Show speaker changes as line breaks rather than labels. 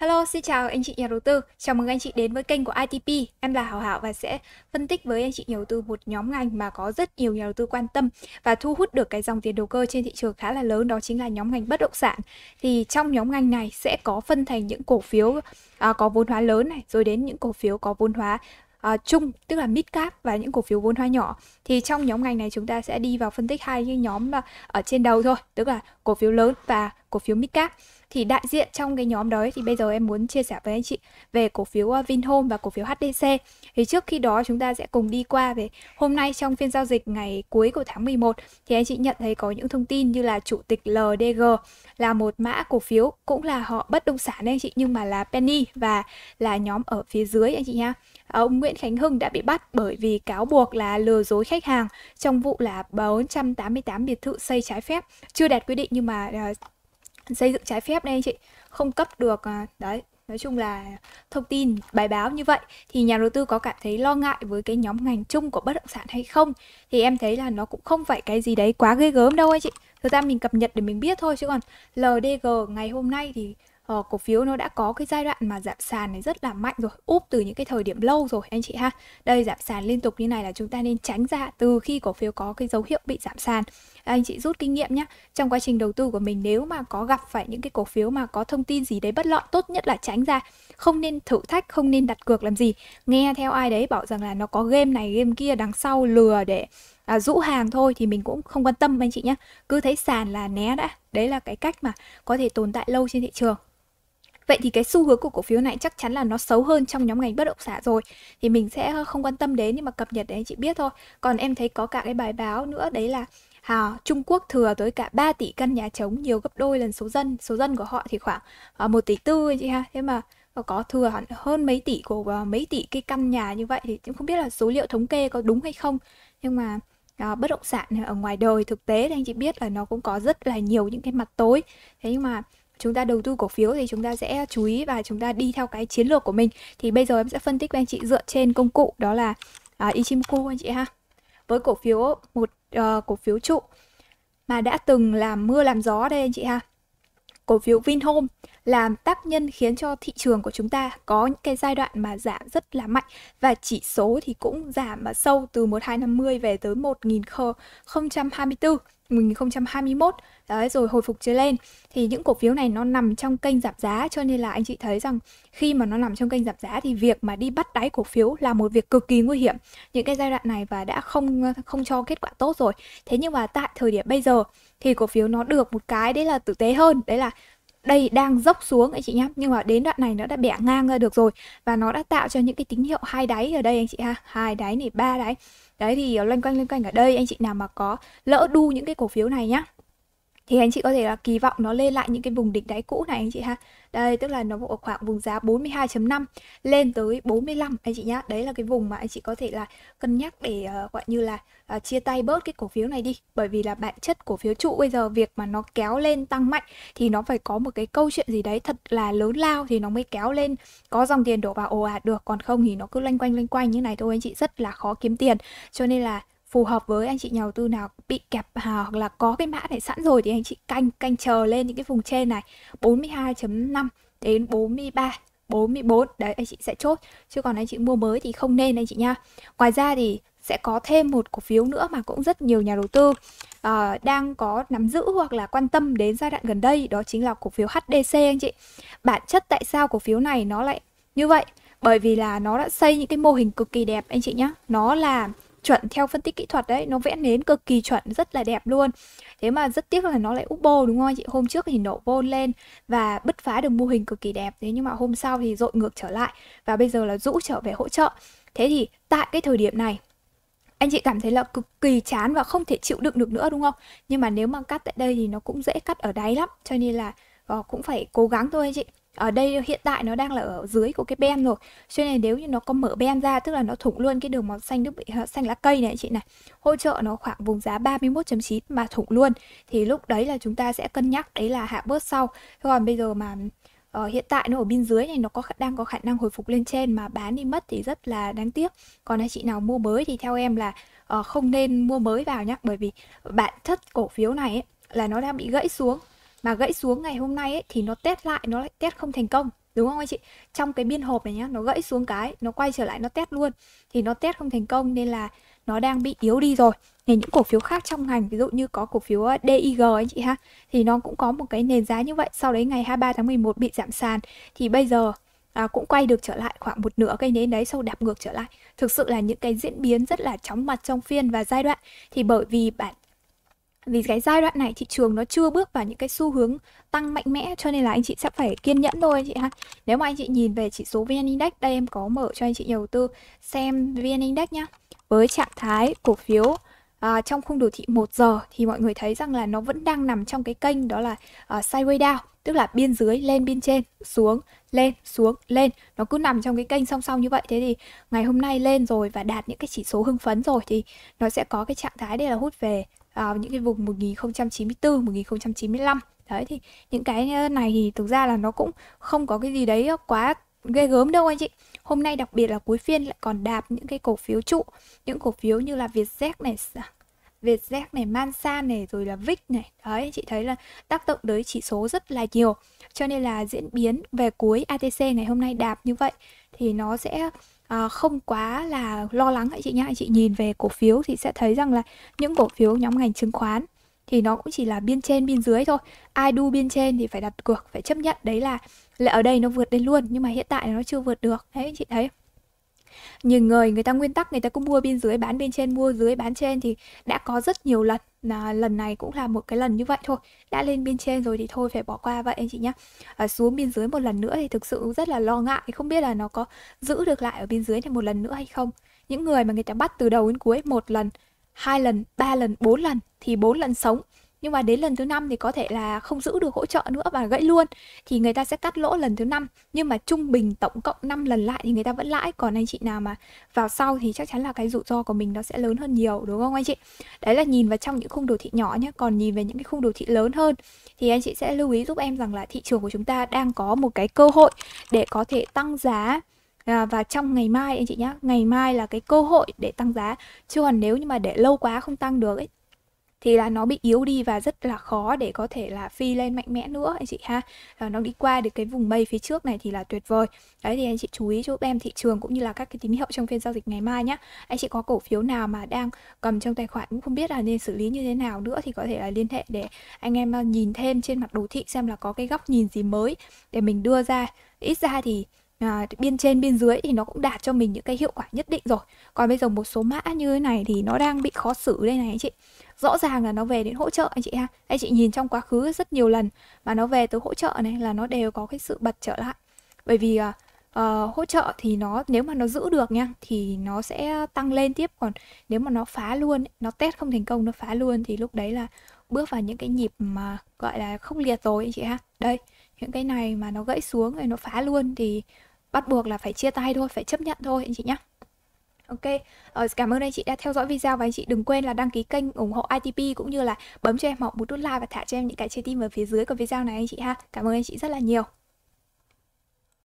Hello, xin chào anh chị nhà đầu tư. Chào mừng anh chị đến với kênh của ITP. Em là Hảo Hảo và sẽ phân tích với anh chị nhà đầu tư một nhóm ngành mà có rất nhiều nhà đầu tư quan tâm và thu hút được cái dòng tiền đầu cơ trên thị trường khá là lớn đó chính là nhóm ngành bất động sản. Thì trong nhóm ngành này sẽ có phân thành những cổ phiếu à, có vốn hóa lớn này rồi đến những cổ phiếu có vốn hóa à, chung tức là mid cap và những cổ phiếu vốn hóa nhỏ thì trong nhóm ngành này chúng ta sẽ đi vào phân tích hai cái nhóm à, ở trên đầu thôi tức là cổ phiếu lớn và cổ phiếu mid cap thì đại diện trong cái nhóm đấy thì bây giờ em muốn chia sẻ với anh chị về cổ phiếu ờ, Vinhome và cổ phiếu HDC. Thì trước khi đó chúng ta sẽ cùng đi qua về hôm nay trong phiên giao dịch ngày cuối của tháng 11 thì anh chị nhận thấy có những thông tin như là chủ tịch LDG là một mã cổ phiếu cũng là họ bất động sản đấy anh chị nhưng mà là penny và là nhóm ở phía dưới anh chị nha ông Nguyễn Khánh Hưng đã bị bắt bởi vì cáo buộc là lừa dối khách hàng trong vụ là 488 biệt thự xây trái phép chưa đạt quy định nhưng mà ờ, xây dựng trái phép đây anh chị không cấp được à, đấy nói chung là thông tin bài báo như vậy thì nhà đầu tư có cảm thấy lo ngại với cái nhóm ngành chung của bất động sản hay không thì em thấy là nó cũng không phải cái gì đấy quá ghê gớm đâu anh chị thực ra mình cập nhật để mình biết thôi chứ còn LDG ngày hôm nay thì uh, cổ phiếu nó đã có cái giai đoạn mà giảm sàn này rất là mạnh rồi úp từ những cái thời điểm lâu rồi anh chị ha đây giảm sàn liên tục như này là chúng ta nên tránh ra từ khi cổ phiếu có cái dấu hiệu bị giảm sàn anh chị rút kinh nghiệm nhé trong quá trình đầu tư của mình nếu mà có gặp phải những cái cổ phiếu mà có thông tin gì đấy bất lợi tốt nhất là tránh ra không nên thử thách không nên đặt cược làm gì nghe theo ai đấy bảo rằng là nó có game này game kia đằng sau lừa để à, rũ hàng thôi thì mình cũng không quan tâm anh chị nhé cứ thấy sàn là né đã đấy là cái cách mà có thể tồn tại lâu trên thị trường Vậy thì cái xu hướng của cổ phiếu này chắc chắn là nó xấu hơn trong nhóm ngành bất động sản rồi. Thì mình sẽ ờ, không quan tâm đến nhưng mà cập nhật đấy chị biết thôi. Còn em thấy có cả cái bài báo nữa đấy là à, Trung Quốc thừa tới cả 3 tỷ căn nhà trống nhiều gấp đôi lần số dân. Số dân của họ thì khoảng à, 1 tỷ tư chị ha. Thế mà có thừa hẳn hơn mấy tỷ của à, mấy tỷ cái căn nhà như vậy thì cũng không biết là số liệu thống kê có đúng hay không nhưng mà à, bất động sản ở ngoài đời thực tế thì anh chị biết là nó cũng có rất là nhiều những cái mặt tối thế nhưng mà chúng ta đầu tư cổ phiếu thì chúng ta sẽ chú ý và chúng ta đi theo cái chiến lược của mình thì bây giờ em sẽ phân tích với anh chị dựa trên công cụ đó là uh, Ichimoku anh chị ha với cổ phiếu một uh, cổ phiếu trụ mà đã từng làm mưa làm gió đây anh chị ha cổ phiếu Vinhome làm tác nhân khiến cho thị trường của chúng ta có những cái giai đoạn mà giảm rất là mạnh và chỉ số thì cũng giảm mà sâu từ 1250 về tới 1024 2021 đấy rồi hồi phục trở lên thì những cổ phiếu này nó nằm trong kênh giảm giá cho nên là anh chị thấy rằng khi mà nó nằm trong kênh giảm giá thì việc mà đi bắt đáy cổ phiếu là một việc cực kỳ nguy hiểm những cái giai đoạn này và đã không không cho kết quả tốt rồi thế nhưng mà tại thời điểm bây giờ thì cổ phiếu nó được một cái đấy là tử tế hơn đấy là đây đang dốc xuống anh chị nhá nhưng mà đến đoạn này nó đã bẻ ngang ra được rồi và nó đã tạo cho những cái tín hiệu hai đáy ở đây anh chị ha hai đáy này ba đáy đấy thì loanh quanh loanh quanh ở đây anh chị nào mà có lỡ đu những cái cổ phiếu này nhá thì anh chị có thể là kỳ vọng nó lên lại những cái vùng đỉnh đáy cũ này anh chị ha. Đây tức là nó ở khoảng vùng giá 42.5 lên tới 45 anh chị nhá. Đấy là cái vùng mà anh chị có thể là cân nhắc để uh, gọi như là uh, chia tay bớt cái cổ phiếu này đi bởi vì là bản chất cổ phiếu trụ bây giờ việc mà nó kéo lên tăng mạnh thì nó phải có một cái câu chuyện gì đấy thật là lớn lao thì nó mới kéo lên có dòng tiền đổ vào ồ ạt à, được còn không thì nó cứ loanh quanh loanh quanh như này thôi anh chị rất là khó kiếm tiền. Cho nên là phù hợp với anh chị nhà đầu tư nào bị kẹp hà hoặc là có cái mã này sẵn rồi thì anh chị canh canh chờ lên những cái vùng trên này 42.5 đến 43 44 đấy anh chị sẽ chốt chứ còn anh chị mua mới thì không nên anh chị nha ngoài ra thì sẽ có thêm một cổ phiếu nữa mà cũng rất nhiều nhà đầu tư uh, đang có nắm giữ hoặc là quan tâm đến giai đoạn gần đây đó chính là cổ phiếu HDC anh chị bản chất tại sao cổ phiếu này nó lại như vậy bởi vì là nó đã xây những cái mô hình cực kỳ đẹp anh chị nhé nó là chuẩn theo phân tích kỹ thuật đấy nó vẽ nến cực kỳ chuẩn rất là đẹp luôn thế mà rất tiếc là nó lại úp bô đúng không chị hôm trước thì nổ vô lên và bứt phá được mô hình cực kỳ đẹp thế nhưng mà hôm sau thì dội ngược trở lại và bây giờ là rũ trở về hỗ trợ thế thì tại cái thời điểm này anh chị cảm thấy là cực kỳ chán và không thể chịu đựng được nữa đúng không nhưng mà nếu mà cắt tại đây thì nó cũng dễ cắt ở đáy lắm cho nên là uh, cũng phải cố gắng thôi anh chị ở đây hiện tại nó đang là ở dưới của cái ben rồi cho nên nếu như nó có mở ben ra tức là nó thủng luôn cái đường màu xanh nước bị ờ, xanh lá cây này chị này hỗ trợ nó khoảng vùng giá 31.9 mà thủng luôn thì lúc đấy là chúng ta sẽ cân nhắc đấy là hạ bớt sau thế còn bây giờ mà Ờ, hiện tại nó ở bên dưới này nó có đang có khả năng hồi phục lên trên mà bán đi mất thì rất là đáng tiếc còn là chị nào mua mới thì theo em là uh, không nên mua mới vào nhá bởi vì bản chất cổ phiếu này ấy, là nó đang bị gãy xuống mà gãy xuống ngày hôm nay ấy, thì nó test lại nó lại test không thành công đúng không anh chị trong cái biên hộp này nhá nó gãy xuống cái nó quay trở lại nó test luôn thì nó test không thành công nên là nó đang bị yếu đi rồi thì những cổ phiếu khác trong ngành ví dụ như có cổ phiếu ờ, DIG anh chị ha thì nó cũng có một cái nền giá như vậy sau đấy ngày 23 tháng 11 bị giảm sàn thì bây giờ à, cũng quay được trở lại khoảng một nửa cây nến đấy sau đạp ngược trở lại thực sự là những cái diễn biến rất là chóng mặt trong phiên và giai đoạn thì bởi vì bản vì cái giai đoạn này thị trường nó chưa bước vào những cái xu hướng tăng mạnh mẽ cho nên là anh chị sẽ phải kiên nhẫn thôi anh chị ha nếu mà anh chị nhìn về chỉ số vn index đây em có mở cho anh chị nhà đầu tư xem vn index nhá với trạng thái cổ phiếu à, trong khung đồ thị 1 giờ thì mọi người thấy rằng là nó vẫn đang nằm trong cái kênh đó là uh, sideways down tức là biên dưới lên biên trên xuống lên xuống lên nó cứ nằm trong cái kênh song song như vậy thế thì ngày hôm nay lên rồi và đạt những cái chỉ số hưng phấn rồi thì nó sẽ có cái trạng thái đây là hút về vào những cái vùng 1094, 1095. Đấy thì những cái ờ, này thì thực ra là nó cũng không có cái gì đấy quá ghê gớm đâu anh chị. Hôm nay đặc biệt là cuối phiên lại còn đạp những cái cổ phiếu trụ, những cổ phiếu như là Vietjet này, à, Vietjet này, Mansa này rồi là VIX này. Đấy chị thấy là tác động tới chỉ số rất là nhiều. Cho nên là diễn biến về cuối ATC ngày hôm nay đạp như vậy thì nó sẽ uh, không quá là lo lắng anh chị nhá anh chị nhìn về cổ phiếu thì sẽ thấy rằng là những cổ phiếu nhóm ngành chứng khoán thì nó cũng chỉ là biên trên biên dưới thôi ai đu biên trên thì phải đặt cược phải chấp nhận đấy là, là ở đây nó vượt lên luôn nhưng mà hiện tại nó chưa vượt được đấy anh chị thấy nhiều người người ta nguyên tắc người ta cũng mua bên dưới bán bên trên mua dưới bán trên thì đã có rất nhiều lần là lần này cũng là một cái lần như vậy thôi đã lên bên trên rồi thì thôi phải bỏ qua vậy anh chị nhé à, xuống bên dưới một lần nữa thì thực sự rất là lo ngại không biết là nó có giữ được lại ở bên dưới này một lần nữa hay không những người mà người ta bắt từ đầu đến cuối một lần hai lần ba lần bốn lần thì bốn lần sống nhưng mà đến lần thứ năm thì có thể là không giữ được hỗ trợ nữa và gãy luôn thì người ta sẽ cắt lỗ lần thứ năm nhưng mà trung bình tổng cộng 5 lần lại thì người ta vẫn lãi còn anh chị nào mà vào sau thì chắc chắn là cái rủi ro của mình nó sẽ lớn hơn nhiều đúng không anh chị đấy là nhìn vào trong những khung đồ thị nhỏ nhé còn nhìn về những cái khung đồ thị lớn hơn thì anh chị sẽ lưu ý giúp em rằng là thị trường của chúng ta đang có một cái cơ hội để có thể tăng giá À, và trong ngày mai anh chị nhé ngày mai là cái cơ hội để tăng giá chứ còn nếu như mà để lâu quá không tăng được ấy thì là nó bị yếu đi và rất là khó để có thể là phi lên mạnh mẽ nữa anh chị ha à, nó đi qua được cái vùng mây phía trước này thì là tuyệt vời đấy thì anh chị chú ý giúp em thị trường cũng như là các cái tín hiệu trong phiên giao dịch ngày mai nhé anh chị có cổ phiếu nào mà đang cầm trong tài khoản cũng không biết là nên xử lý như thế nào nữa thì có thể là liên hệ để anh em ờ, nhìn thêm trên mặt đồ thị xem là có cái góc nhìn gì mới để mình đưa ra ít ra thì à, biên trên biên dưới thì nó cũng đạt cho mình những cái hiệu quả nhất định rồi còn bây giờ một số mã như thế này thì nó đang bị khó xử đây này anh chị rõ ràng là nó về đến hỗ trợ anh chị ha anh chị nhìn trong quá khứ rất nhiều lần mà nó về tới hỗ trợ này là nó đều có cái sự bật trở lại bởi vì à, uh, hỗ trợ thì nó nếu mà nó giữ được nha thì nó sẽ tăng lên tiếp còn nếu mà nó phá luôn nó test không thành công nó phá luôn thì lúc đấy là bước vào những cái nhịp mà gọi là khốc liệt rồi anh chị ha đây những cái này mà nó gãy xuống rồi nó phá luôn thì bắt buộc là phải chia tay thôi phải chấp nhận thôi anh chị nhé Ok, ờ, cảm ơn anh chị đã theo dõi video và anh chị đừng quên là đăng ký kênh ủng hộ ITP cũng như là bấm cho em một nút like và thả cho em những cái trái tim ở phía dưới của video này anh chị ha. Cảm ơn anh chị rất là nhiều.